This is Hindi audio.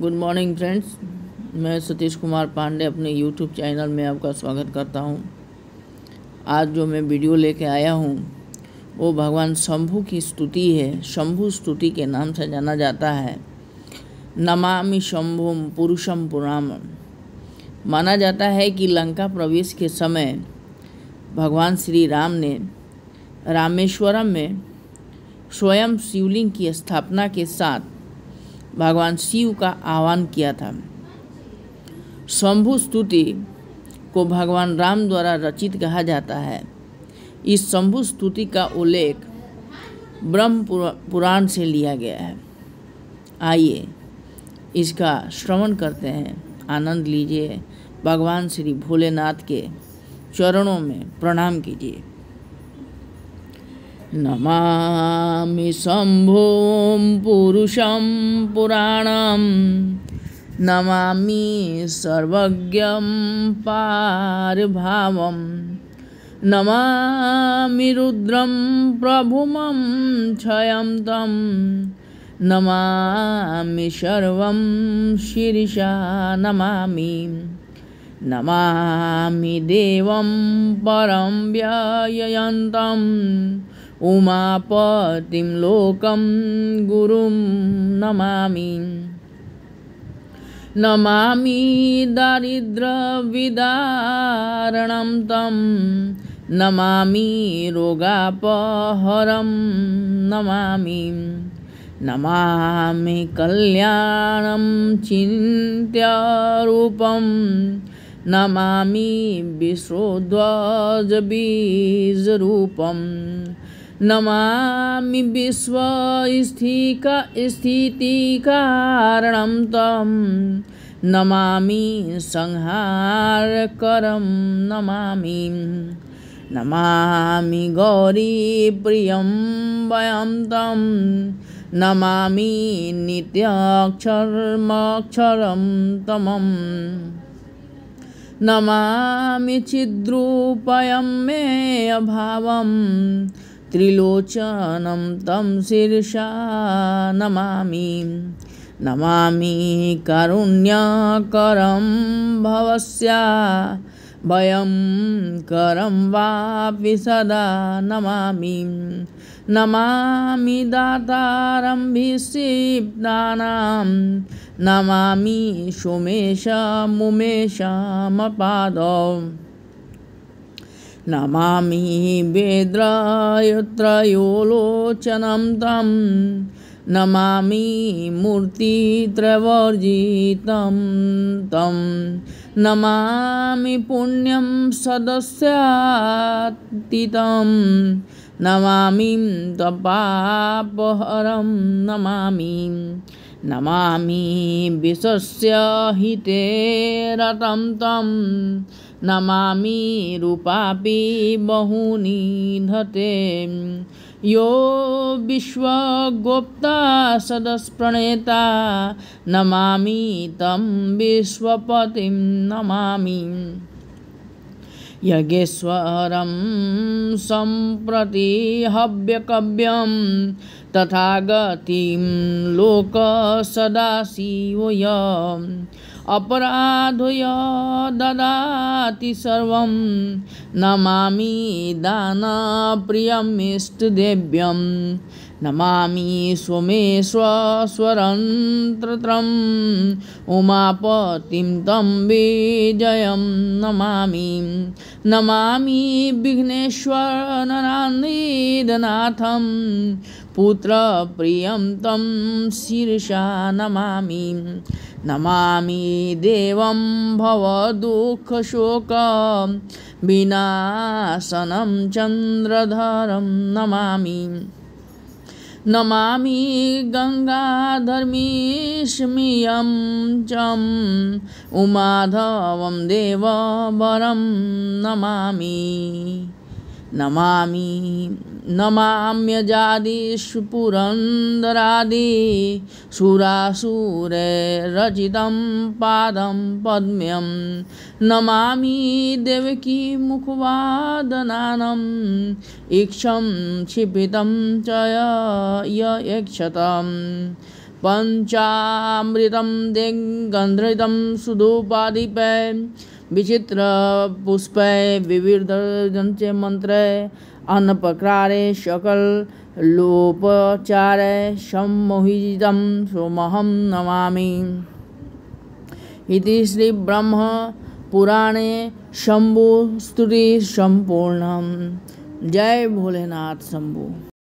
गुड मॉर्निंग फ्रेंड्स मैं सतीश कुमार पांडे अपने यूट्यूब चैनल में आपका स्वागत करता हूं। आज जो मैं वीडियो लेके आया हूं, वो भगवान शंभू की स्तुति है शंभु स्तुति के नाम से जाना जाता है नमामि शंभुम पुरुषम पुराम माना जाता है कि लंका प्रवेश के समय भगवान श्री राम ने रामेश्वरम में स्वयं शिवलिंग की स्थापना के साथ भगवान शिव का आह्वान किया था शंभु स्तुति को भगवान राम द्वारा रचित कहा जाता है इस शंभु स्तुति का उल्लेख ब्रह्म पुराण से लिया गया है आइए इसका श्रवण करते हैं आनंद लीजिए भगवान श्री भोलेनाथ के चरणों में प्रणाम कीजिए नमामि शम्भुं पुरुषं पुराणं नमामि सर्वज्ञं पारभावं नमामि रुद्रं प्रभुमं क्षयन्तं नमामि सर्वं शिरिषा नमामि नमामि देवं परं व्ययन्तम् उमापतिं लोकं गुरुं नमामि नमामि दारिद्र्यविदारणं तं नमामि रोगापहरं नमामि नमामि कल्याणं चिन्त्यरूपं नमामि विश्रोध्वजबीजरूपम् नमामि विश्वस्थिका स्थितिकारणं तं नमामि संहारकरं नमामि नमामि गौरीप्रियं वयं तं नमामि नित्यक्षरमक्षरं तमम् नमामि चिद्रूपयं मे अभावम् त्रिलोचनं तं शीर्षा नमामि नमामि कारुण्याकरं भवस्या भयं वापि सदा नमामि नमामि दातारं विक्षिप्तानां नमामि सोमेश नमा वेद्रायत्रयोलोचनं तं नमामि मूर्तित्रवर्जितं तं नमा पुण्यं सदस्यातीतं नमा तपापहरं नमा नमा विश्व हिते रतं नमामि रूपापि बहूनि धते यो विश्वगुप्ता सदस्प्रणेता नमामि तं विश्वपतिं नमामि यज्ञेश्वरं सम्प्रति हव्यकव्यं तथा गतिं लोक सदाशिवय अपराधय ददाति सर्वं नमामि दानप्रियम् इष्टदेव्यं नमामि सोमेश्वस्वरन्त्रत्रम् उमापतिं तं विजयं नमामि नमामि विघ्नेश्वरनरान्दनाथं पुत्र प्रिय तम शीर्षा नमा नमा नमामि देवं भवदुःखशोकविनाशनं चन्द्रधरं नमा नमा गंगाधर्मीष्मीय चम् देव वरम नमा नमामि नमाम्यजादिषु पुरन्दरादि सुरासुरैरचितं पादं पद्म्यं नमामि देवकी मुखवादनानं इक्षं क्षिपितं च यक्षतम् पञ्चामृतं दिङ्गन्धृतं सुदुपाधिपै विचित्र पुष्प विविध च मंत्र अन्न प्रकारे शकल लोपचार सम्मोहितम सोमहम नमा इति श्री ब्रह्म पुराणे शंभु स्तुति संपूर्ण जय भोलेनाथ शंभु